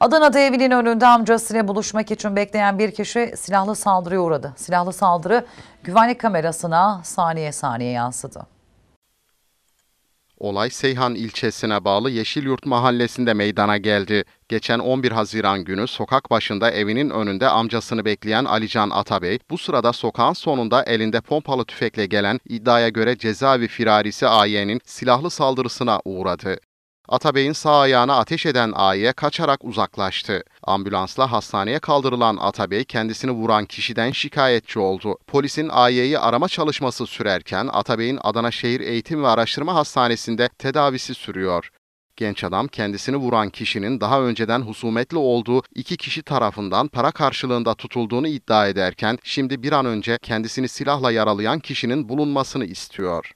Adana'da evinin önünde amcasıyla buluşmak için bekleyen bir kişi silahlı saldırıya uğradı. Silahlı saldırı güvenlik kamerasına saniye saniye yansıdı. Olay Seyhan ilçesine bağlı Yeşilyurt mahallesinde meydana geldi. Geçen 11 Haziran günü sokak başında evinin önünde amcasını bekleyen Alican Atabey, bu sırada sokağın sonunda elinde pompalı tüfekle gelen iddiaya göre cezaevi firarisi AY'nin silahlı saldırısına uğradı. Atabey'in sağ ayağına ateş eden aile kaçarak uzaklaştı. Ambulansla hastaneye kaldırılan Atabey kendisini vuran kişiden şikayetçi oldu. Polisin AY'yi arama çalışması sürerken Atabey'in Adana Şehir Eğitim ve Araştırma Hastanesi'nde tedavisi sürüyor. Genç adam kendisini vuran kişinin daha önceden husumetli olduğu iki kişi tarafından para karşılığında tutulduğunu iddia ederken şimdi bir an önce kendisini silahla yaralayan kişinin bulunmasını istiyor.